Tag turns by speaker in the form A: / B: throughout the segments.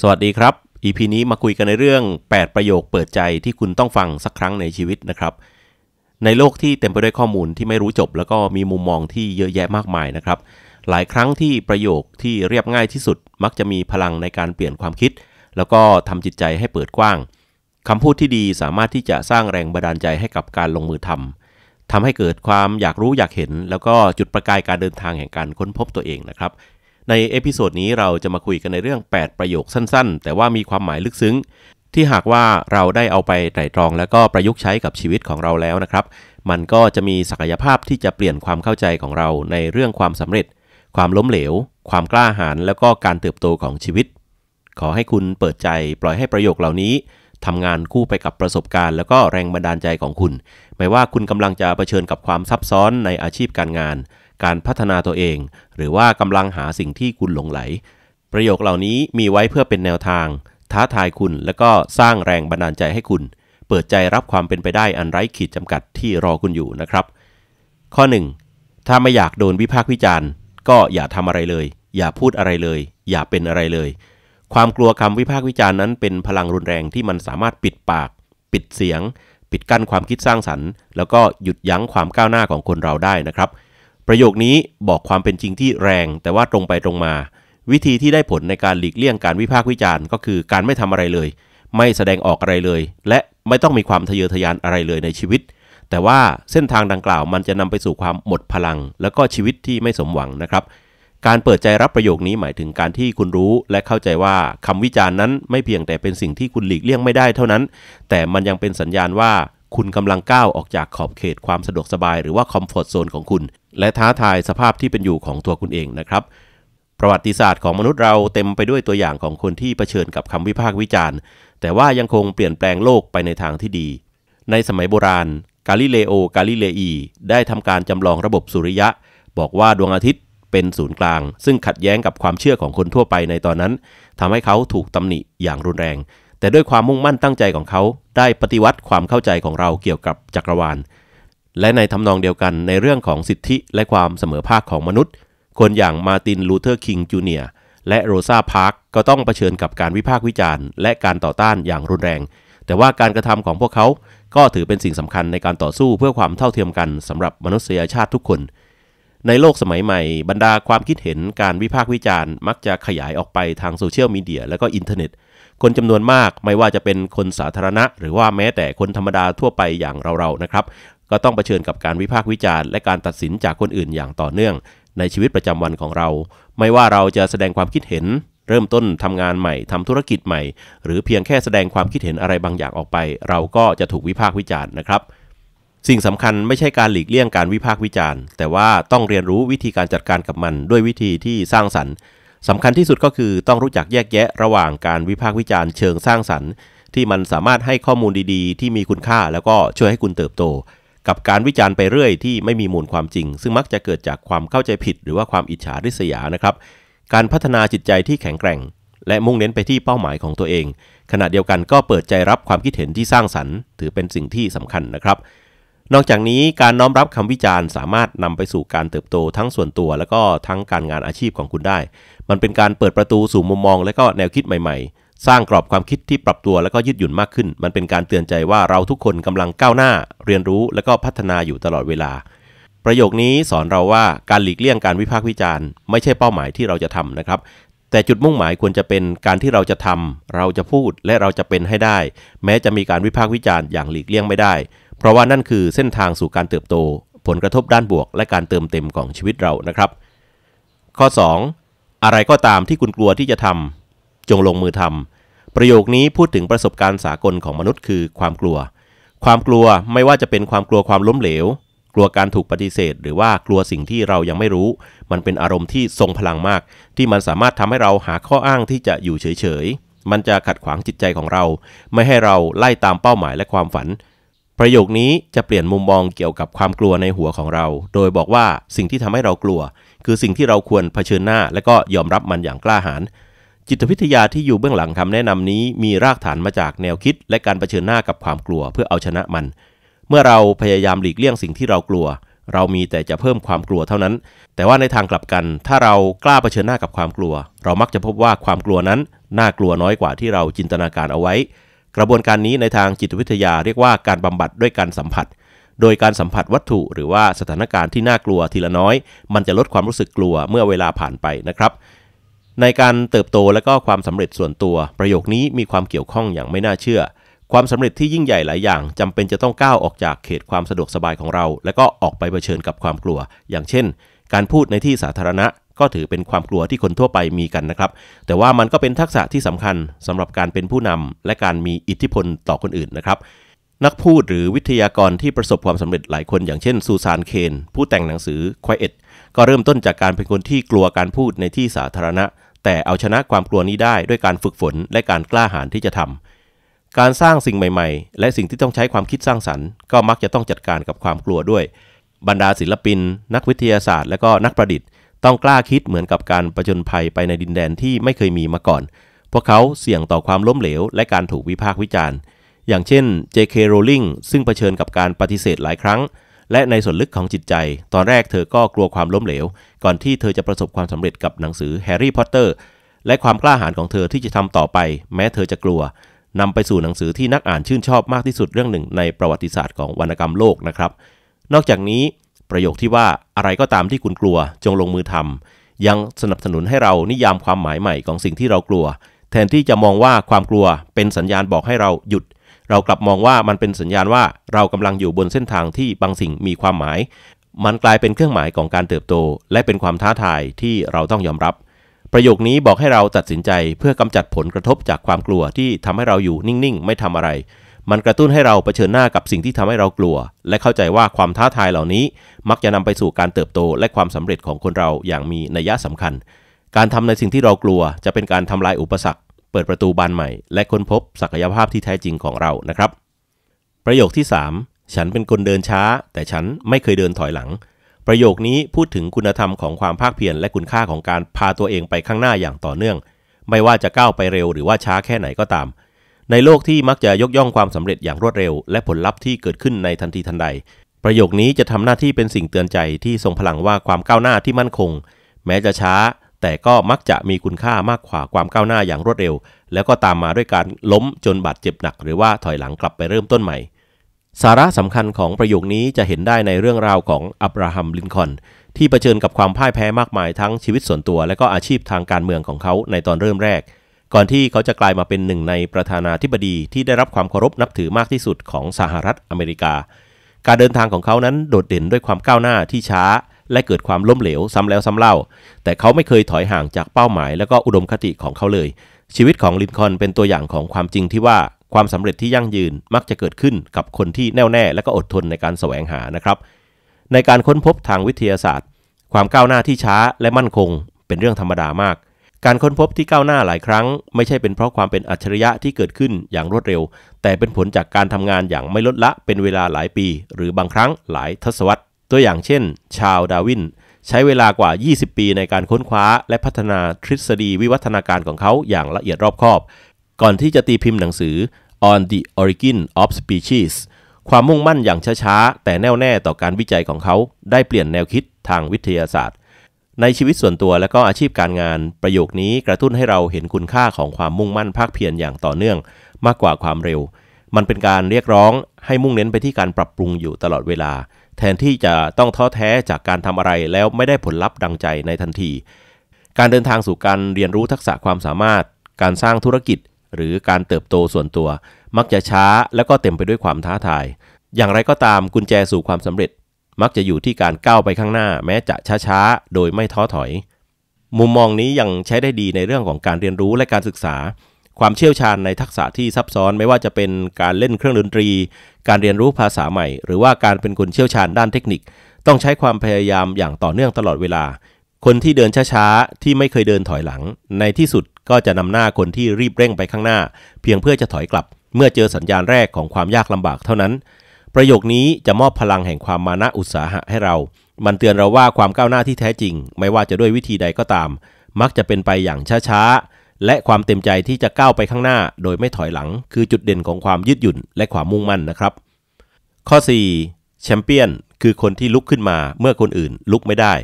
A: สวัสดีครับ EP นี้มาคุยกันในเรื่อง 8 ประโยคเปิดใจที่คุณต้องฟังสักครั้งในชีวิตนะครับ ในโลกที่เต็มไปด้วย ข้อมูลที่ไม่รู้จบแล้วก็มีมุมมองที่เยอะแยะมากมายนะครับ หลายครั้งที่ประโยคที่เรียบง่ายที่สุด มักจะมีพลังในการเปลี่ยนความคิด แล้วก็ทำจิตใจให้เปิดกว้าง คำพูดที่ดีสามารถที่จะสร้างแรงบันดาลใจให้กับการลงมือทำ ทำให้เกิดความอยากรู้อยากเห็น แล้วก็จุดประกายการเดินทางแห่งการค้นพบตัวเองนะครับในเอพิโซดนี้เราจะมาคุยกันในเรื่อง 8 ประโยคสั้น ๆ แต่ว่ามีความหมายลึกซึ้ง ที่หากว่าเราได้เอาไปไตรตรองแล้วก็ประยุกต์ใช้กับชีวิตของเราแล้วนะครับ มันก็จะมีศักยภาพที่จะเปลี่ยนความเข้าใจของเราในเรื่องความสำเร็จ ความล้มเหลว ความกล้าหาญแล้วก็การเติบโตของชีวิต ขอให้คุณเปิดใจปล่อยให้ประโยคเหล่านี้ทำงานคู่ไปกับประสบการณ์แล้วก็แรงบันดาลใจของคุณ ไม่ว่าคุณกำลังจะเผชิญกับความซับซ้อนในอาชีพการงานการพัฒนาตัวเอง หรือว่ากำลังหาสิ่งที่คุณหลงไหล ประโยคเหล่านี้มีไว้เพื่อเป็นแนวทาง ท้าทายคุณ และก็สร้างแรงบันดาลใจให้คุณ เปิดใจรับความเป็นไปได้อันไร้ขีดจำกัดที่รอคุณอยู่นะครับ ข้อ1ถ้าไม่อยากโดนวิพากษ์วิจารณ์ ก็อย่าทำอะไรเลย อย่าพูดอะไรเลย อย่าเป็นอะไรเลย ความกลัวคำวิพากษ์วิจารณ์นั้น เป็นพลังรุนแรงที่มันสามารถปิดปาก ปิดเสียง ปิดกั้นความคิดสร้างสรรค์ แล้วก็หยุดยั้งความก้าวหน้าของคนเราได้นะครับประโยคนี้บอกความเป็นจริงที่แรง แต่ว่าตรงไปตรงมา วิธีที่ได้ผลในการหลีกเลี่ยงการวิพากษ์วิจารณ์ก็คือการไม่ทำอะไรเลย ไม่แสดงออกอะไรเลย และไม่ต้องมีความทะเยอทะยานอะไรเลยในชีวิต แต่ว่าเส้นทางดังกล่าว มันจะนำไปสู่ความหมดพลังแล้วก็ชีวิตที่ไม่สมหวังนะครับ การเปิดใจรับประโยคนี้หมายถึงการที่คุณรู้ และเข้าใจว่าคำวิจารณ์นั้นไม่เพียงแต่เป็นสิ่งที่คุณหลีกเลี่ยงไม่ได้เท่านั้น แต่มันยังเป็นสัญญาณว่าคุณกำลังก้าวออกจากขอบเขตความสะดวกสบาย หรือว่าคอมฟอร์ทโซนของคุณและท้าทายสภาพที่เป็นอยู่ของตัวคุณเองนะครับประวัติศาสตร์ของมนุษย์เราเต็มไปด้วยตัวอย่างของคนที่เผชิญกับคำวิพากษ์วิจารณ์ แต่ว่ายังคงเปลี่ยนแปลงโลกไปในทางที่ดี ในสมัยโบราณ กาลิเลโอ กาลิเลอี ได้ทำการจำลองระบบสุริยะ บอกว่าดวงอาทิตย์เป็นศูนย์กลาง ซึ่งขัดแย้งกับความเชื่อของคนทั่วไปในตอนนั้น ทำให้เขาถูกตำหนิอย่างรุนแรง แต่ด้วยความมุ่งมั่นตั้งใจของเขา ได้ปฏิวัติความเข้าใจของเราเกี่ยวกับจักรวาลและในทำนองเดียวกันในเรื่องของสิทธิและความเสมอภาคของมนุษย์ คนอย่างมาตินลูเทอร์คิงจูเนียร์และโรซาพาร์คก็ต้องเผชิญกับการวิพากษ์วิจารณ์และการต่อต้านอย่างรุนแรง แต่ว่าการกระทำของพวกเขาก็ถือเป็นสิ่งสำคัญในการต่อสู้เพื่อความเท่าเทียมกันสำหรับมนุษยชาติทุกคน ในโลกสมัยใหม่ บรรดาความคิดเห็นการวิพากษ์วิจารณ์มักจะขยายออกไปทางโซเชียลมีเดียและก็อินเทอร์เน็ต คนจำนวนมากไม่ว่าจะเป็นคนสาธารณะ หรือว่าแม้แต่คนธรรมดาทั่วไปอย่างเราๆนะครับก็ต้องเผชิญกับการวิพากษ์วิจารณ์และการตัดสินจากคนอื่นอย่างต่อเนื่อง ในชีวิตประจำวันของเรา ไม่ว่าเราจะแสดงความคิดเห็น เริ่มต้นทำงานใหม่ทำธุรกิจใหม่ หรือเพียงแค่แสดงความคิดเห็นอะไรบางอย่างออกไป เราก็จะถูกวิพากษ์วิจารณ์นะครับ สิ่งสำคัญไม่ใช่การหลีกเลี่ยงการวิพากษ์วิจารณ์ แต่ว่าต้องเรียนรู้วิธีการจัดการกับมันด้วยวิธีที่สร้างสรรค์สำคัญที่สุดก็คือต้องรู้จักแยกแยะ ระหว่างการวิพากษ์วิจารณ์เชิงสร้างสรรค์ ที่มันสามารถให้ข้อมูลดีๆ ที่มีคุณค่าแล้วก็ช่วยให้คุณเติบโตกับการวิจารณ์ไปเรื่อยที่ไม่มีมูลความจริง ซึ่งมักจะเกิดจากความเข้าใจผิด หรือว่าความอิจฉาริษยานะครับ การพัฒนาจิตใจที่แข็งแกร่ง และมุ่งเน้นไปที่เป้าหมายของตัวเอง ขณะเดียวกันก็เปิดใจรับความคิดเห็นที่สร้างสรรค์ถือเป็นสิ่งที่สำคัญนะครับ นอกจากนี้การน้อมรับคำวิจารณ์สามารถนำไปสู่การเติบโตทั้งส่วนตัว และก็ทั้งการงานอาชีพของคุณได้ มันเป็นการเปิดประตูสู่มุมมอง และก็แนวคิดใหม่ ๆสร้างกรอบความคิดที่ปรับตัวและก็ยืดหยุ่นมากขึ้น มันเป็นการเตือนใจว่าเราทุกคนกำลังก้าวหน้าเรียนรู้และก็พัฒนาอยู่ตลอดเวลา ประโยคนี้สอนเราว่าการหลีกเลี่ยงการวิพากษ์วิจารณ์ไม่ใช่เป้าหมายที่เราจะทำนะครับ แต่จุดมุ่งหมายควรจะเป็นการที่เราจะทำ เราจะพูดและเราจะเป็นให้ได้ แม้จะมีการวิพากษ์วิจารณ์อย่างหลีกเลี่ยงไม่ได้ เพราะว่านั่นคือเส้นทางสู่การเติบโต ผลกระทบด้านบวก และการเติมเต็มของชีวิตเรา นะครับ ข้อ2อะไรก็ตามที่คุณกลัวที่จะทำจงลงมือทำ ประโยคนี้พูดถึงประสบการณ์สากล ของมนุษย์คือความกลัว ความกลัวไม่ว่าจะเป็นความกลัวความล้มเหลว กลัวการถูกปฏิเสธ หรือว่ากลัวสิ่งที่เรายังไม่รู้ มันเป็นอารมณ์ที่ทรงพลังมาก ที่มันสามารถทำให้เราหาข้ออ้างที่จะอยู่เฉยๆมันจะขัดขวางจิตใจของเรา ไม่ให้เราไล่ตามเป้าหมายและความฝัน ประโยคนี้จะเปลี่ยนมุมมองเกี่ยวกับความกลัวในหัวของเรา โดยบอกว่าสิ่งที่ทำให้เรากลัว คือสิ่งที่เราควรเผชิญหน้า และก็ยอมรับมันอย่างกล้าหาญจิตวิทยาที่อยู่เบื้องหลังคำแนะนำนี้มีรากฐานมาจากแนวคิดและการรเผชิญหน้ากับความกลัวเพื่อเอาชนะมัน เมื่อเราพยายามหลีกเลี่ยงสิ่งที่เรากลัว เรามีแต่จะเพิ่มความกลัวเท่านั้น แต่ว่าในทางกลับกัน ถ้าเรากล้าเผชิญหน้ากับความกลัว เรามักจะพบว่าความกลัวนั้นน่ากลัวน้อยกว่าที่เราจินตนาการเอาไว้ กระบวนการนี้ในทางจิตวิทยาเรียกว่าการบำบัดด้วยการสัมผัส โดยการสัมผัสวัตถุหรือว่าสถานการณ์ที่น่ากลัวทีละน้อย มันจะลดความรู้สึกกลัวเมื่อเวลาผ่านไปนะครับในการเติบโตและก็ความสำเร็จส่วนตัว ประโยคนี้มีความเกี่ยวข้องอย่างไม่น่าเชื่อ ความสำเร็จที่ยิ่งใหญ่หลายอย่างจำเป็นจะต้องก้าวออกจากเขตความสะดวกสบายของเรา และก็ออกไปเผชิญกับความกลัว อย่างเช่น การพูดในที่สาธารณะ ก็ถือเป็นความกลัวที่คนทั่วไปมีกันนะครับ แต่ว่ามันก็เป็นทักษะที่สำคัญสำหรับการเป็นผู้นำและการมีอิทธิพลต่อคนอื่นนะครับ นักพูดหรือวิทยากรที่ประสบความสำเร็จหลายคนอย่างเช่นซูซานเคนผู้แต่งหนังสือ Quiet ก็เริ่มต้นจากการเป็นคนที่กลัวการพูดในที่สาธารณะแต่เอาชนะความกลัวนี้ได้ด้วยการฝึกฝนและการกล้าหาญที่จะทำ การสร้างสิ่งใหม่ ๆ และสิ่งที่ต้องใช้ความคิดสร้างสรรค์ก็มักจะต้องจัดการกับความกลัวด้วย บรรดาศิลปินนักวิทยาศาสตร์และก็นักประดิษฐ์ต้องกล้าคิดเหมือนกับการประจนภัยไปในดินแดนที่ไม่เคยมีมาก่อน พวกเขาเสี่ยงต่อความล้มเหลว และการถูกวิพากษ์วิจารณ์ อย่างเช่น J.K. Rowling ซึ่งเผชิญกับการปฏิเสธหลายครั้งและในส่วนลึกของจิตใจ ตอนแรกเธอก็กลัวความล้มเหลว ก่อนที่เธอจะประสบความสำเร็จกับหนังสือแฮร์รี่พอตเตอร์และความกล้าหาญของเธอที่จะทำต่อไป แม้เธอจะกลัว นำไปสู่หนังสือที่นักอ่านชื่นชอบมากที่สุดเรื่องหนึ่งในประวัติศาสตร์ของวรรณกรรมโลกนะครับนอกจากนี้ ประโยคที่ว่าอะไรก็ตามที่คุณกลัวจงลงมือทำ ยังสนับสนุนให้เรานิยามความหมายใหม่ของสิ่งที่เรากลัว แทนที่จะมองว่าความกลัวเป็นสัญญาณบอกให้เราหยุดเรากลับมองว่ามันเป็นสัญญาณว่าเรากำลังอยู่บนเส้นทางที่บางสิ่งมีความหมาย มันกลายเป็นเครื่องหมายของการเติบโตและเป็นความท้าทายที่เราต้องยอมรับ ประโยคนี้บอกให้เราตัดสินใจเพื่อกำจัดผลกระทบจากความกลัวที่ทำให้เราอยู่นิ่ง ๆ ไม่ทำอะไร มันกระตุ้นให้เราเผชิญหน้ากับสิ่งที่ทำให้เรากลัว และเข้าใจว่าความท้าทายเหล่านี้ มักจะนำไปสู่การเติบโตและความสำเร็จของคนเราอย่างมีนัยสำคัญ การทำในสิ่งที่เรากลัว จะเป็นการทำลายอุปสรรคปิดประตูบานใหม่ และค้นพบ ศักยภาพที่แท้จริงของเรานะครับ ประโยคที่3ฉันเป็นคนเดินช้า แต่ฉันไม่เคยเดินถอยหลัง ประโยคนี้พูดถึงคุณธรรมของความภาคเพียรและคุณค่าของการพาตัวเองไปข้างหน้าอย่างต่อเนื่อง ไม่ว่าจะก้าวไปเร็วหรือว่าช้าแค่ไหนก็ตาม ในโลกที่มักจะยกย่องความสำเร็จอย่างรวดเร็ว และผลลัพธ์ที่เกิดขึ้นในทันทีทันใด ประโยคนี้จะทำหน้าที่เป็นสิ่งเตือนใจที่ทรงพลังว่าความก้าวหน้าที่มั่นคง แม้จะช้าแต่ก็มักจะมีคุณค่ามากกว่าความก้าวหน้าอย่างรวดเร็ว แล้วก็ตามมาด้วยการล้มจนบาดเจ็บหนักหรือว่าถอยหลังกลับไปเริ่มต้นใหม่ สาระสำคัญของประโยคนี้จะเห็นได้ในเรื่องราวของอับราฮัมลินคอนที่เผชิญกับความพ่ายแพ้มากมายทั้งชีวิตส่วนตัว และก็อาชีพทางการเมืองของเขาในตอนเริ่มแรก ก่อนที่เขาจะกลายมาเป็นหนึ่งในประธานาธิบดีที่ได้รับความเคารพนับถือมากที่สุดของสหรัฐอเมริกา การเดินทางของเขานั้นโดดเด่นด้วยความก้าวหน้าที่ช้าและเกิดความล้มเหลวซ้ำแล้วซ้ำเล่า แต่เขาไม่เคยถอยห่างจากเป้าหมายและก็อุดมคติของเขาเลย ชีวิตของลินคอนเป็นตัวอย่างของความจริงที่ว่าความสำเร็จที่ยั่งยืนมักจะเกิดขึ้นกับคนที่แน่วแน่และก็อดทนในการแสวงหานะครับ ในการค้นพบทางวิทยาศาสตร์ ความก้าวหน้าที่ช้าและมั่นคง เป็นเรื่องธรรมดามาก การค้นพบที่ก้าวหน้าหลายครั้ง ไม่ใช่เป็นเพราะความเป็นอัจฉริยะที่เกิดขึ้นอย่างรวดเร็ว แต่เป็นผลจากการทำงานอย่างไม่ลดละ เป็นเวลาหลายปี หรือบางครั้งหลายทศวรรษตัวอย่างเช่นชาวดาวินใช้เวลากว่า 20 ปีในการค้นคว้า และพัฒนาทฤษฎีวิวัฒนาการของเขาอย่างละเอียดรอบคอบ ก่อนที่จะตีพิมพ์หนังสือ On the Origin of Species ความมุ่งมั่นอย่างช้าๆ แต่แน่วแน่ต่อการวิจัยของเขาได้เปลี่ยนแนวคิดทางวิทยาศาสตร์ ในชีวิตส่วนตัวและก็อาชีพการงานประโยคนี้กระตุ้นให้เราเห็นคุณค่าของความมุ่งมั่นภาคเพียรอย่างต่อเนื่องมากกว่าความเร็วมันเป็นการเรียกร้อง ให้มุ่งเน้นไปที่การปรับปรุงอยู่ตลอดเวลา แทนที่จะต้องท้อแท้จากการทำอะไรแล้วไม่ได้ผลลัพธ์ดังใจในทันที การเดินทางสู่การเรียนรู้ทักษะความสามารถ การสร้างธุรกิจ หรือการเติบโตส่วนตัว มักจะช้าแล้วก็เต็มไปด้วยความท้าทาย อย่างไรก็ตามกุญแจสู่ความสำเร็จ มักจะอยู่ที่การก้าวไปข้างหน้า แม้จะช้าๆโดยไม่ท้อถอย มุมมองนี้ยังใช้ได้ดีในเรื่องของการเรียนรู้และการศึกษาความเชี่ยวชาญในทักษะที่ซับซ้อนไม่ว่าจะเป็นการเล่นเครื่องดนตรี การเรียนรู้ภาษาใหม่ หรือว่าการเป็นคนเชี่ยวชาญด้านเทคนิค ต้องใช้ความพยายามอย่างต่อเนื่องตลอดเวลา คนที่เดินช้าๆ ที่ไม่เคยเดินถอยหลัง ในที่สุดก็จะนำหน้าคนที่รีบเร่งไปข้างหน้า เพียงเพื่อจะถอยกลับ เมื่อเจอสัญญาณแรกของความยากลำบากเท่านั้น ประโยคนี้จะมอบพลังแห่งความมานะอุตสาหะให้เรา มันเตือนเราว่าความก้าวหน้าที่แท้จริง ไม่ว่าจะด้วยวิธีใดก็ตาม มักจะเป็นไปอย่างช้าๆและความเต็มใจที่จะก้าวไปข้างหน้า โดยไม่ถอยหลัง คือจุดเด่นของความยืดหยุ่นและความมุ่งมั่นนะครับ ข้อ 4. แชมเปี้ยนคือคนที่ลุกขึ้นมาเมื่อคนอื่นลุกไม่ได้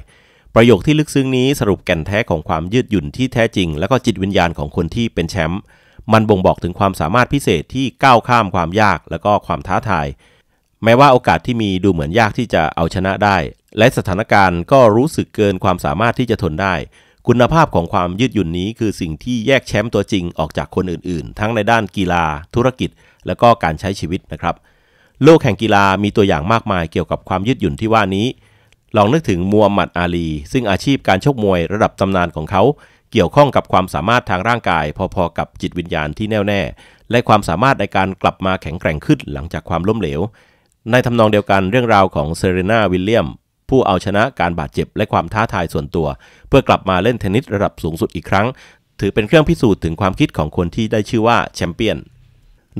A: ประโยคที่ลึกซึ้งนี้สรุปแก่นแท้ของความยืดหยุ่นที่แท้จริงและก็จิตวิญญาณของคนที่เป็นแชมป์มันบ่งบอกถึงความสามารถพิเศษที่ก้าวข้ามความยากและก็ความท้าทาย แม้ว่าโอกาสที่มีดูเหมือนยากที่จะเอาชนะได้ และสถานการณ์ก็รู้สึกเกินความสามารถที่จะทนได้คุณภาพของความยืดหยุ่นนี้คือสิ่งที่แยกแชมป์ตัวจริงออกจากคนอื่นๆ ทั้งในด้านกีฬาธุรกิจและก็การใช้ชีวิตนะครับ โลกแห่งกีฬามีตัวอย่างมากมายเกี่ยวกับความยืดหยุ่นที่ว่านี้ ลองนึกถึงมูฮัมหมัดอาลีซึ่งอาชีพการชกมวยระดับตำนานของเขา เกี่ยวข้องกับความสามารถทางร่างกาย พอๆกับจิตวิญญาณที่แน่วแน่และความสามารถในการกลับมาแข็งแกร่งขึ้นหลังจากความล้มเหลว ในทำนองเดียวกันเรื่องราวของเซเรนาวิลเลียมผู้เอาชนะการบาดเจ็บและความท้าทายส่วนตัว เพื่อกลับมาเล่นเทนนิสระดับสูงสุดอีกครั้ง ถือเป็นเครื่องพิสูจน์ถึงความคิดของคนที่ได้ชื่อว่าแชมเปี้ยน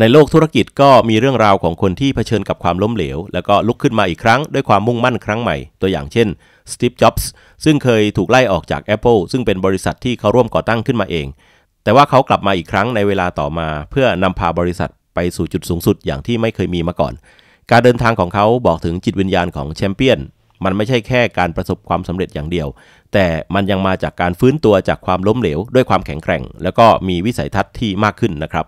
A: ในโลกธุรกิจก็มีเรื่องราวของคนที่เผชิญกับความล้มเหลว แล้วก็ลุกขึ้นมาอีกครั้งด้วยความมุ่งมั่นครั้งใหม่ ตัวอย่างเช่นสตีฟจ็อบส์ซึ่งเคยถูกไล่ออกจาก Apple ซึ่งเป็นบริษัทที่เขาร่วมก่อตั้งขึ้นมาเอง แต่ว่าเขากลับมาอีกครั้งในเวลาต่อมา เพื่อนำพาบริษัทไปสู่จุดสูงสุดอย่างที่ไม่เคยมีมาก่อน การเดินทางของเขาบอกถึงจิตวิญญาณของแชมเปี้ยนมันไม่ใช่แค่การประสบความสำเร็จอย่างเดียว แต่มันยังมาจากการฟื้นตัวจากความล้มเหลวด้วยความแข็งแกร่ง แล้วก็มีวิสัยทัศน์ที่มากขึ้นนะครับ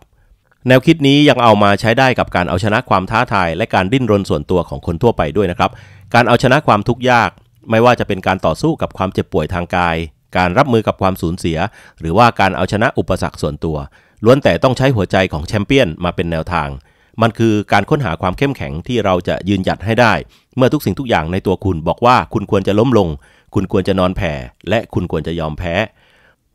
A: แนวคิดนี้ยังเอามาใช้ได้กับการเอาชนะความท้าทาย และการดิ้นรนส่วนตัวของคนทั่วไปด้วยนะครับ การเอาชนะความทุกข์ยาก ไม่ว่าจะเป็นการต่อสู้กับความเจ็บป่วยทางกาย การรับมือกับความสูญเสีย หรือว่าการเอาชนะอุปสรรคส่วนตัวล้วนแต่ต้องใช้หัวใจของแชมเปี้ยนมาเป็นแนวทางมันคือการค้นหาความเข้มแข็งที่เราจะยืนหยัดให้ได้ เมื่อทุกสิ่งทุกอย่างในตัวคุณบอกว่าคุณควรจะล้มลง คุณควรจะนอนแผ่ และคุณควรจะยอมแพ้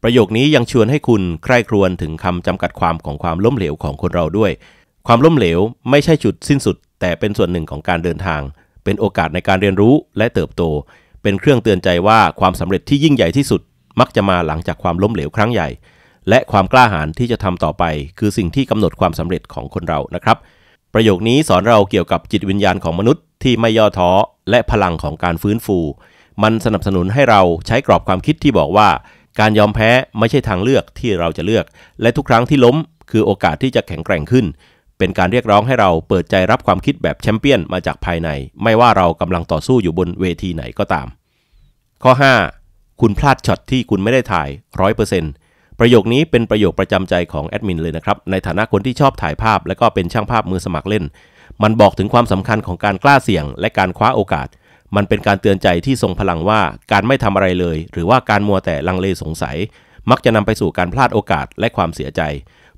A: ประโยคนี้ยังชวนให้คุณใคร่ครวญถึงคำจำกัดความของความล้มเหลวของคนเราด้วย ความล้มเหลวไม่ใช่จุดสิ้นสุด แต่เป็นส่วนหนึ่งของการเดินทาง เป็นโอกาสในการเรียนรู้และเติบโต เป็นเครื่องเตือนใจว่าความสำเร็จที่ยิ่งใหญ่ที่สุด มักจะมาหลังจากความล้มเหลวครั้งใหญ่และความกล้าหาญที่จะทำต่อไป คือสิ่งที่กำหนดความสำเร็จของคนเรานะครับ ประโยคนี้สอนเราเกี่ยวกับจิตวิญญาณของมนุษย์ ที่ไม่ย่อท้อ และพลังของการฟื้นฟู มันสนับสนุนให้เราใช้กรอบความคิดที่บอกว่า การยอมแพ้ไม่ใช่ทางเลือกที่เราจะเลือก และทุกครั้งที่ล้มคือโอกาสที่จะแข็งแกร่งขึ้น เป็นการเรียกร้องให้เราเปิดใจรับความคิดแบบแชมเปี้ยน มาจากภายใน ไม่ว่าเรากำลังต่อสู้อยู่บนเวทีไหนก็ตาม ข้อ5คุณพลาดช็อตที่คุณไม่ได้ถ่ายร้อยเปอร์เซ็นต์ประโยคนี้เป็นประโยคประจำใจของแอดมินเลยนะครับในฐานะคนที่ชอบถ่ายภาพและก็เป็นช่างภาพมือสมัครเล่น มันบอกถึงความสำคัญของการกล้าเสี่ยง และการคว้าโอกาส มันเป็นการเตือนใจที่ทรงพลังว่าการไม่ทำอะไรเลยหรือว่าการมัวแต่ลังเลสงสัย มักจะนำไปสู่การพลาดโอกาสและความเสียใจ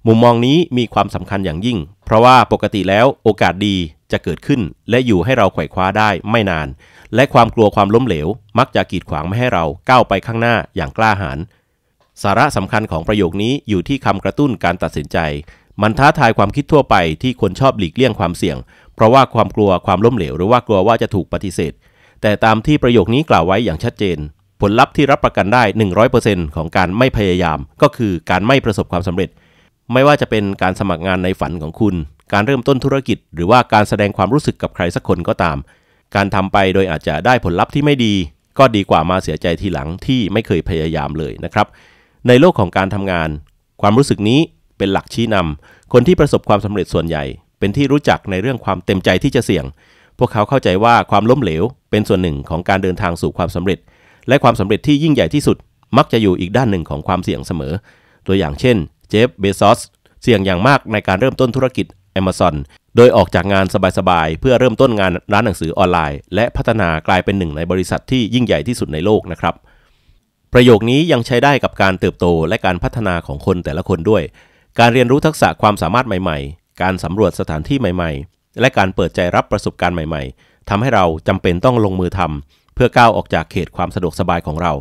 A: มุมมองนี้มีความสำคัญอย่างยิ่ง เพราะว่าปกติแล้วโอกาสดีจะเกิดขึ้น และอยู่ให้เราไขว่คว้าได้ไม่นาน และความกลัวความล้มเหลวมักจะกีดขวางไม่ให้เราก้าวไปข้างหน้าอย่างกล้าหาญสาระสำคัญของประโยคนี้อยู่ที่คำกระตุ้นการตัดสินใจ มันท้าทายความคิดทั่วไปที่คนชอบหลีกเลี่ยงความเสี่ยง เพราะว่าความกลัวความล้มเหลว หรือว่ากลัวว่าจะถูกปฏิเสธ แต่ตามที่ประโยคนี้กล่าวไว้อย่างชัดเจน ผลลัพธ์ที่รับประกันได้ 100%ของการไม่พยายาม ก็คือการไม่ประสบความสำเร็จ ไม่ว่าจะเป็นการสมัครงานในฝันของคุณ การเริ่มต้นธุรกิจ หรือว่าการแสดงความรู้สึกกับใครสักคนก็ตาม การทำไปโดยอาจจะได้ผลลัพธ์ที่ไม่ดี ก็ดีกว่ามาเสียใจทีหลังที่ไม่เคยพยายามเลยนะครับในโลกของการทำงานความรู้สึกนี้เป็นหลักชี้นำ คนที่ประสบความสำเร็จส่วนใหญ่เป็นที่รู้จักในเรื่องความเต็มใจที่จะเสี่ยง พวกเขาเข้าใจว่าความล้มเหลวเป็นส่วนหนึ่งของการเดินทางสู่ความสำเร็จ และความสำเร็จที่ยิ่งใหญ่ที่สุดมักจะอยู่อีกด้านหนึ่งของความเสี่ยงเสมอ ตัวอย่างเช่น เจฟเบซอสเสี่ยงอย่างมากในการเริ่มต้นธุรกิจ Amazon โดยออกจากงานสบายๆเพื่อเริ่มต้นงานร้านหนังสือออนไลน์และพัฒนากลายเป็นหนึ่งในบริษัทที่ยิ่งใหญ่ที่สุดในโลกนะครับประโยคนี้ยังใช้ได้กับการเติบโตและการพัฒนาของคนแต่ละคนด้วย การเรียนรู้ทักษะความสามารถใหม่ ๆ การสำรวจสถานที่ใหม่ ๆ และการเปิดใจรับประสบการณ์ใหม่ ๆทำให้เราจำเป็นต้องลงมือทำเพื่อก้าวออกจากเขตความสะดวกสบายของเรา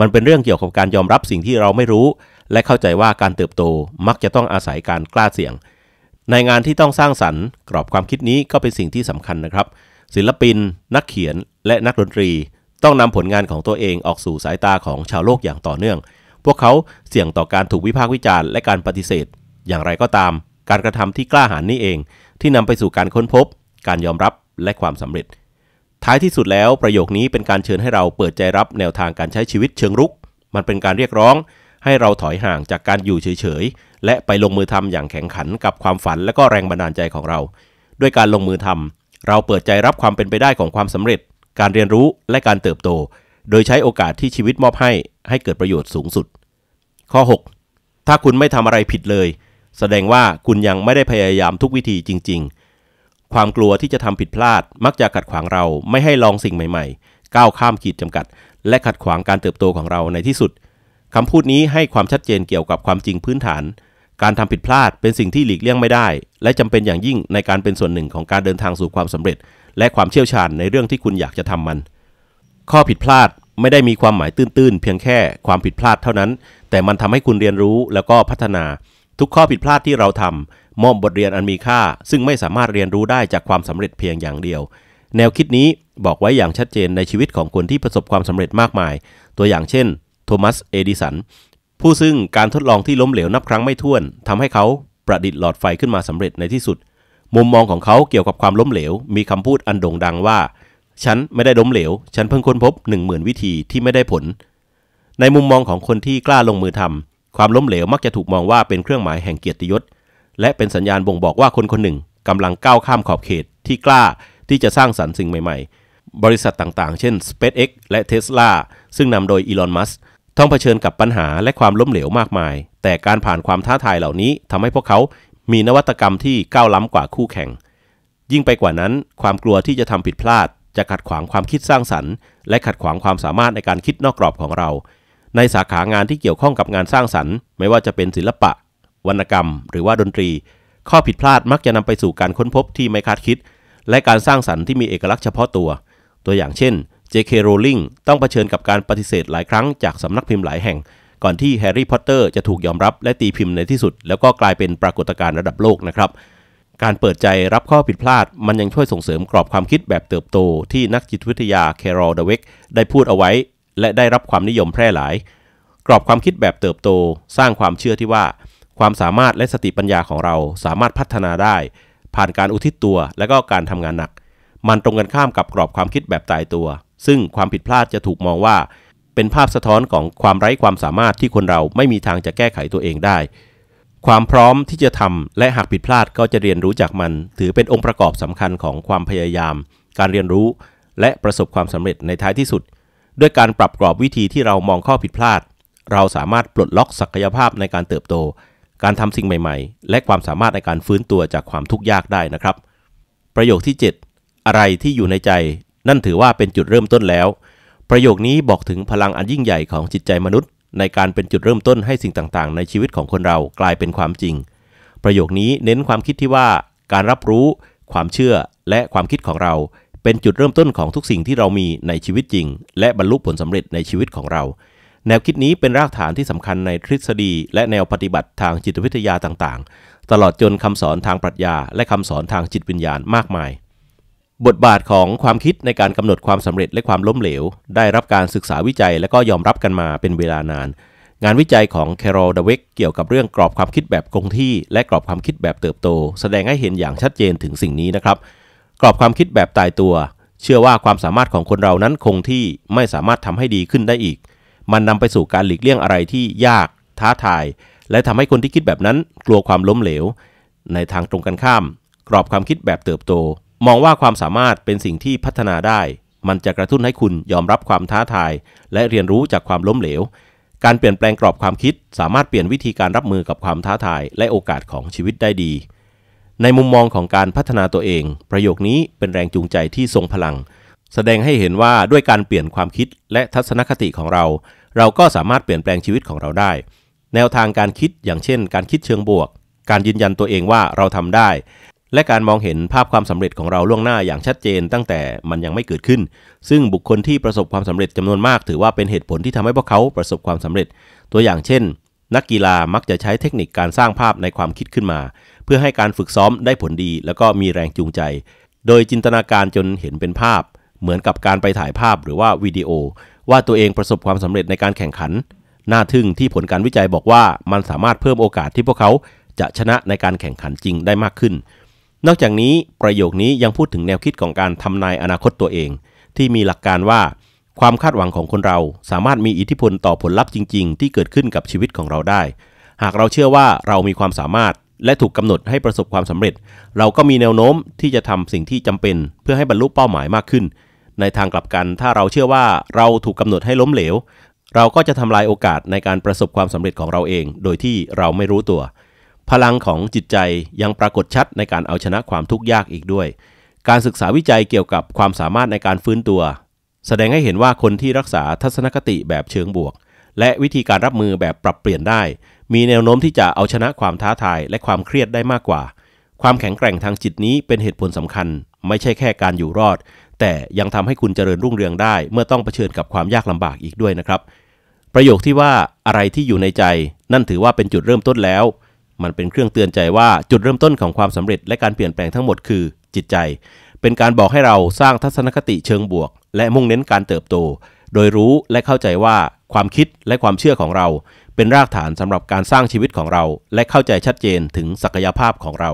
A: มันเป็นเรื่องเกี่ยวกับการยอมรับสิ่งที่เราไม่รู้ และเข้าใจว่าการเติบโตมักจะต้องอาศัยการกล้าเสี่ยง ในงานที่ต้องสร้างสรรค์ กรอบความคิดนี้ก็เป็นสิ่งที่สำคัญนะครับ ศิลปิน นักเขียน และนักดนตรีต้องนำผลงานของตัวเองออกสู่สายตาของชาวโลกอย่างต่อเนื่อง พวกเขาเสี่ยงต่อการถูกวิพากษ์วิจารณ์และการปฏิเสธ อย่างไรก็ตาม การกระทำที่กล้าหาญนี้เอง ที่นำไปสู่การค้นพบ การยอมรับ และความสำเร็จ ท้ายที่สุดแล้วประโยคนี้เป็นการเชิญให้เราเปิดใจรับแนวทางการใช้ชีวิตเชิงรุก มันเป็นการเรียกร้องให้เราถอยห่างจากการอยู่เฉย ๆ และไปลงมือทำอย่างแข็งขันกับความฝันและก็แรงบันดาลใจของเรา ด้วยการลงมือทำเราเปิดใจรับความเป็นไปได้ของความสำเร็จการเรียนรู้และการเติบโต โดยใช้โอกาสที่ชีวิตมอบให้ ให้เกิดประโยชน์สูงสุด ข้อ 6 ถ้าคุณไม่ทำอะไรผิดเลย แสดงว่าคุณยังไม่ได้พยายามทุกวิธีจริงๆ ความกลัวที่จะทำผิดพลาดมักจะขัดขวางเราไม่ให้ลองสิ่งใหม่ ๆ ก้าวข้ามขีดจำกัด และขัดขวางการเติบโตของเราในที่สุด คำพูดนี้ให้ความชัดเจนเกี่ยวกับความจริงพื้นฐาน การทำผิดพลาดเป็นสิ่งที่หลีกเลี่ยงไม่ได้ และจำเป็นอย่างยิ่งในการเป็นส่วนหนึ่งของการเดินทางสู่ความสำเร็จและความเชี่ยวชาญในเรื่องที่คุณอยากจะทำมัน ข้อผิดพลาดไม่ได้มีความหมายตื้น ๆ เพียงแค่ความผิดพลาดเท่านั้น แต่มันทำให้คุณเรียนรู้แล้วก็พัฒนา ทุกข้อผิดพลาดที่เราทำมอบบทเรียนอันมีค่า ซึ่งไม่สามารถเรียนรู้ได้จากความสำเร็จเพียงอย่างเดียว แนวคิดนี้บอกไว้อย่างชัดเจนในชีวิตของคนที่ประสบความสำเร็จมากมาย ตัวอย่างเช่น โทมัส เอดิสัน ผู้ซึ่งการทดลองที่ล้มเหลวนับครั้งไม่ถ้วนทำให้เขาประดิษฐ์หลอดไฟขึ้นมาสำเร็จในที่สุดมุมมองของเขาเกี่ยวกับความล้มเหลว มีคำพูดอันโด่งดังว่า ฉันไม่ได้ล้มเหลวฉันเพิ่งค้นพบ1 0,000วิธีที่ไม่ได้ผลในมุมมองของคนที่กล้าลงมือทำความล้มเหลวมักจะถูกมองว่าเป็นเครื่องหมายแห่งเกียรติยศ และเป็นสัญญาณบ่งบอกว่าคนคนหนึ่งกำลังก้าวข้ามขอบเขตที่กล้าที่จะสร้างสรรค์สิ่งใหม่ๆ บริษัทต่างๆ เช่น SpaceX และ Tesla ซึ่งนำโดยอีลอนมัสต้องเผชิญกับปัญหาและความล้มเหลวมากมาย แต่การผ่านความท้าทายเหล่านี้ทำให้พวกเขามีนวัตกรรมที่ก้าวล้ำกว่าคู่แข่ง ยิ่งไปกว่านั้นความกลัวที่จะทำผิดพลาดจะขัดขวางความคิดสร้างสรรค์ และขัดขวางความสามารถในการคิดนอกกรอบของเรา ในสาขางานที่เกี่ยวข้องกับงานสร้างสรรค์ ไม่ว่าจะเป็นศิลปะ วรรณกรรม หรือว่าดนตรี ข้อผิดพลาดมักจะนำไปสู่การค้นพบที่ไม่คาดคิด และการสร้างสรรค์ที่มีเอกลักษณ์เฉพาะตัว ตัวอย่างเช่น J.K. Rowling ต้องเผชิญกับการปฏิเสธหลายครั้งจากสำนักพิมพ์หลายแห่งก่อนที่แฮร์รี่พอตเตอร์จะถูกยอมรับและตีพิมพ์ในที่สุด แล้วก็กลายเป็นปรากฏการณ์ระดับโลกนะครับ การเปิดใจรับข้อผิดพลาดมันยังช่วยส่งเสริมกรอบความคิดแบบเติบโตที่นักจิตวิทยาแคโรลเดเวกได้พูดเอาไว้ และได้รับความนิยมแพร่หลาย กรอบความคิดแบบเติบโต สร้างความเชื่อที่ว่า ความสามารถและสติปัญญาของเราสามารถพัฒนาได้ ผ่านการอุทิศตัวและก็การทำงานหนัก มันตรงกันข้ามกับกรอบความคิดแบบตายตัว ซึ่งความผิดพลาดจะถูกมองว่าเป็นภาพสะท้อนของความไร้ความสามารถที่คนเราไม่มีทางจะแก้ไขตัวเองได้ ความพร้อมที่จะทำ และหากผิดพลาดก็จะเรียนรู้จากมัน ถือเป็นองค์ประกอบสำคัญของความพยายาม การเรียนรู้ และประสบความสำเร็จในท้ายที่สุด ด้วยการปรับกรอบวิธีที่เรามองข้อผิดพลาด เราสามารถ ปลดล็อกศักยภาพในการเติบโต การทำสิ่งใหม่ ๆ และความสามารถในการฟื้นตัวจากความทุกข์ยากได้นะครับ ประโยคที่7อะไรที่อยู่ในใจ นั่นถือว่าเป็นจุดเริ่มต้นแล้วประโยคนี้บอกถึงพลังอันยิ่งใหญ่ของจิตใจมนุษย์ ในการเป็นจุดเริ่มต้นให้สิ่งต่างๆ ในชีวิตของคนเรากลายเป็นความจริง ประโยคนี้เน้นความคิดที่ว่าการรับรู้ ความเชื่อ และความคิดของเรา เป็นจุดเริ่มต้นของทุกสิ่งที่เรามีในชีวิตจริงและบรรลุผลสำเร็จในชีวิตของเรา แนวคิดนี้เป็นรากฐานที่สำคัญในทฤษฎี และแนวปฏิบัติทางจิตวิทยาต่าง ๆ ตลอดจนคำสอนทางปรัชญา และคำสอนทางจิตวิญญาณมากมายบทบาทของความคิดในการกำหนดความสำเร็จและความล้มเหลว ได้รับการศึกษาวิจัยและก็ยอมรับกันมาเป็นเวลานาน งานวิจัยของแคโรลดเวกเกี่ยวกับเรื่องกรอบความคิดแบบคงที่ และกรอบความคิดแบบเติบโต แสดงให้เห็นอย่างชัดเจนถึงสิ่งนี้นะครับกรอบความคิดแบบตายตัว เชื่อว่าความสามารถของคนเรานั้นคงที่ไม่สามารถทำให้ดีขึ้นได้อีก มันนำไปสู่การหลีกเลี่ยงอะไรที่ยาก ท้าทาย และทำให้คนที่คิดแบบนั้นกลัวความล้มเหลว ในทางตรงกันข้าม กรอบความคิดแบบเติบโตมองว่าความสามารถเป็นสิ่งที่พัฒนาได้ มันจะกระตุ้นให้คุณยอมรับความท้าทายและเรียนรู้จากความล้มเหลว การเปลี่ยนแปลงกรอบความคิด สามารถเปลี่ยนวิธีการรับมือกับความท้าทายและโอกาสของชีวิตได้ดี ในมุมมองของการพัฒนาตัวเอง ประโยคนี้เป็นแรงจูงใจที่ทรงพลัง แสดงให้เห็นว่าด้วยการเปลี่ยนความคิดและทัศนคติของเรา เราก็สามารถเปลี่ยนแปลงชีวิตของเราได้ แนวทางการคิดอย่างเช่น การคิดเชิงบวก การยืนยันตัวเองว่าเราทำได้และการมองเห็นภาพความสำเร็จของเราล่วงหน้าอย่างชัดเจนตั้งแต่มันยังไม่เกิดขึ้น ซึ่งบุคคลที่ประสบความสำเร็จจำนวนมากถือว่าเป็นเหตุผลที่ทำให้พวกเขาประสบความสำเร็จ ตัวอย่างเช่นนักกีฬามักจะใช้เทคนิคการสร้างภาพในความคิดขึ้นมา เพื่อให้การฝึกซ้อมได้ผลดีแล้วก็มีแรงจูงใจ โดยจินตนาการจนเห็นเป็นภาพ เหมือนกับการไปถ่ายภาพหรือว่าวิดีโอ ว่าตัวเองประสบความสำเร็จในการแข่งขัน น่าทึ่งที่ผลการวิจัยบอกว่ามันสามารถเพิ่มโอกาสที่พวกเขาจะชนะในการแข่งขันจริงได้มากขึ้นนอกจากนี้ประโยคนี้ยังพูดถึงแนวคิดของการทำนายอนาคตตัวเอง ที่มีหลักการว่า ความคาดหวังของคนเราสามารถมีอิทธิพลต่อผลลัพธ์จริงๆ ที่เกิดขึ้นกับชีวิตของเราได้ หากเราเชื่อว่าเรามีความสามารถและถูกกำหนดให้ประสบความสำเร็จ เราก็มีแนวโน้มที่จะทำสิ่งที่จำเป็นเพื่อให้บรรลุเป้าหมายมากขึ้น ในทางกลับกันถ้าเราเชื่อว่าเราถูกกำหนดให้ล้มเหลว เราก็จะทำลายโอกาสในการประสบความสำเร็จของเราเอง โดยที่เราไม่รู้ตัวพลังของจิตใจยังปรากฏชัดในการเอาชนะความทุกข์ยากอีกด้วย การศึกษาวิจัยเกี่ยวกับความสามารถในการฟื้นตัว แสดงให้เห็นว่าคนที่รักษาทัศนคติแบบเชิงบวก และวิธีการรับมือแบบปรับเปลี่ยนได้ มีแนวโน้มที่จะเอาชนะความท้าทายและความเครียดได้มากกว่า ความแข็งแกร่งทางจิตนี้เป็นเหตุผลสำคัญ ไม่ใช่แค่การอยู่รอด แต่ยังทำให้คุณเจริญรุ่งเรืองได้ เมื่อต้องเผชิญกับความยากลำบากอีกด้วยนะครับ ประโยคที่ว่าอะไรที่อยู่ในใจ นั่นถือว่าเป็นจุดเริ่มต้นแล้วมันเป็นเครื่องเตือนใจว่าจุดเริ่มต้นของความสำเร็จและการเปลี่ยนแปลงทั้งหมดคือ จิตใจ เป็นการบอกให้เราสร้างทัศนคติเชิงบวก และมุ่งเน้นการเติบโต โดยรู้และเข้าใจว่า ความคิดและความเชื่อของเรา เป็นรากฐานสำหรับการสร้างชีวิตของเรา และเข้าใจชัดเจนถึงศักยภาพของเรา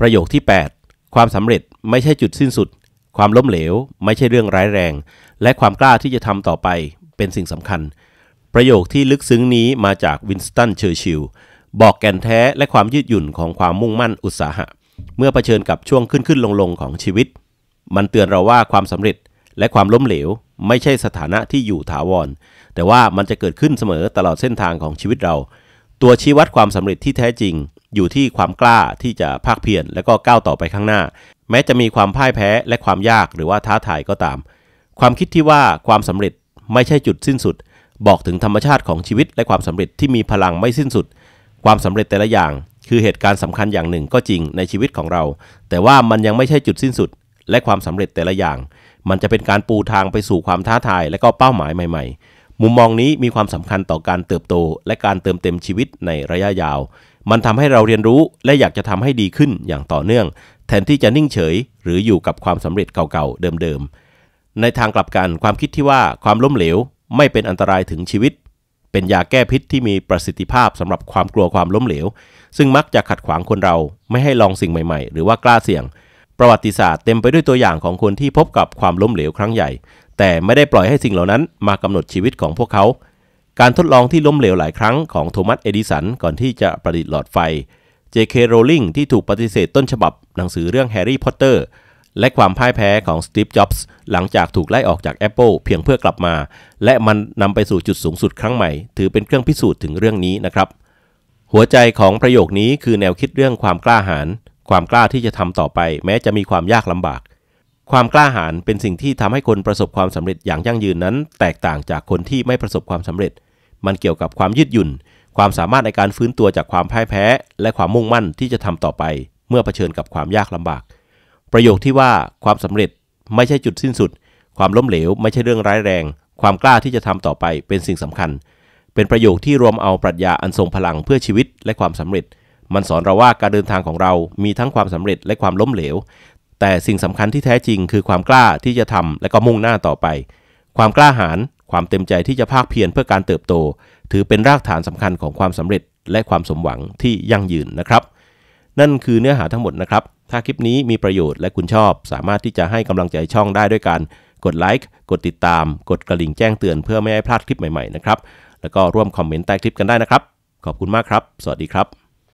A: ประโยคที่8ความสำเร็จไม่ใช่จุดสิ้นสุด ความล้มเหลว ไม่ใช่เรื่องร้ายแรง และความกล้าที่จะทำต่อไป เป็นสิ่งสำคัญ ประโยคที่ลึกซึ้งนี้มาจากวินสตัน เชอร์ชิลล์บอกแก่นแท้และความยืดหยุ่นของความมุ่งมั่นอุตสาหะ เมื่อเผชิญกับช่วงขึ้นขึ้นลงลงของชีวิต มันเตือนเราว่าความสำเร็จและความล้มเหลว ไม่ใช่สถานะที่อยู่ถาวร แต่ว่ามันจะเกิดขึ้นเสมอตลอดเส้นทางของชีวิตเรา ตัวชี้วัดความสำเร็จที่แท้จริง อยู่ที่ความกล้าที่จะภาคเพียรและก็ก้าวต่อไปข้างหน้า แม้จะมีความพ่ายแพ้และความยากหรือว่าท้าทายก็ตาม ความคิดที่ว่าความสำเร็จไม่ใช่จุดสิ้นสุด บอกถึงธรรมชาติของชีวิต และความสำเร็จที่มีพลังไม่สิ้นสุดความสำเร็จแต่ละอย่าง คือเหตุการณ์สำคัญอย่างหนึ่งก็จริงในชีวิตของเรา แต่ว่ามันยังไม่ใช่จุดสิ้นสุดและความสำเร็จแต่ละอย่าง มันจะเป็นการปูทางไปสู่ความท้าทายและก็เป้าหมายใหม่ๆ มุมมองนี้มีความสำคัญต่อการเติบโตและการเติมเต็มชีวิตในระยะยาว มันทำให้เราเรียนรู้และอยากจะทำให้ดีขึ้นอย่างต่อเนื่องแทนที่จะนิ่งเฉยหรืออยู่กับความสำเร็จเก่าๆเดิมๆในทางกลับกันความคิดที่ว่าความล้มเหลว ไม่เป็นอันตรายถึงชีวิตเป็นยาแก้พิษที่มีประสิทธิภาพสำหรับความกลัวความล้มเหลว ซึ่งมักจะขัดขวางคนเราไม่ให้ลองสิ่งใหม่ๆหรือว่ากล้าเสี่ยง ประวัติศาสตร์เต็มไปด้วยตัวอย่างของคนที่พบกับความล้มเหลวครั้งใหญ่ แต่ไม่ได้ปล่อยให้สิ่งเหล่านั้นมากำหนดชีวิตของพวกเขา การทดลองที่ล้มเหลวหลายครั้งของโทมัสเอดิสัน ก่อนที่จะประดิษฐ์หลอดไฟเจเคโรลิงที่ถูกปฏิเสธต้นฉบับหนังสือเรื่องแฮร์รี่พอตเตอร์และความพ่ายแพ้ของสตีฟ จ็อบส์ หลังจากถูกไล่ออกจาก Apple เพียงเพื่อกลับมา และมันนำไปสู่จุดสูงสุดครั้งใหม่ ถือเป็นเครื่องพิสูจน์ถึงเรื่องนี้นะครับ หัวใจของประโยคนี้คือแนวคิดเรื่องความกล้าหาญ ความกล้าที่จะทำต่อไปแม้จะมีความยากลำบาก ความกล้าหาญเป็นสิ่งที่ทำให้คนประสบความสำเร็จอย่างยั่งยืนนั้น แตกต่างจากคนที่ไม่ประสบความสำเร็จ มันเกี่ยวกับความยืดหยุ่น ความสามารถในการฟื้นตัวจากความพ่ายแพ้ และความมุ่งมั่นที่จะทำต่อไป เมื่อเผชิญกับความยากลำบากประโยคที่ว่าความสำเร็จไม่ใช่จุดสิ้นสุด ความล้มเหลวไม่ใช่เรื่องร้ายแรง ความกล้าที่จะทำต่อไปเป็นสิ่งสำคัญ เป็นประโยคที่รวมเอาปรัชญาอันทรงพลังเพื่อชีวิตและความสำเร็จ มันสอนเราว่าการเดินทางของเรามีทั้งความสำเร็จและความล้มเหลว แต่สิ่งสำคัญที่แท้จริงคือความกล้าที่จะทำและก็มุ่งหน้าต่อไป ความกล้าหาญความเต็มใจที่จะภาคเพียรเพื่อการเติบโต ถือเป็นรากฐานสำคัญของความสำเร็จ และความสมหวังที่ยั่งยืนนะครับ นั่นคือเนื้อหาทั้งหมดนะครับถ้าคลิปนี้มีประโยชน์และคุณชอบสามารถที่จะให้กำลังใจช่องได้ด้วยการกดไลค์กดติดตามกดกระดิ่งแจ้งเตือนเพื่อไม่ให้พลาดคลิปใหม่ๆนะครับแล้วก็ร่วมคอมเมนต์ใต้คลิปกันได้นะครับ ขอบคุณมากครับ สวัสดีครับ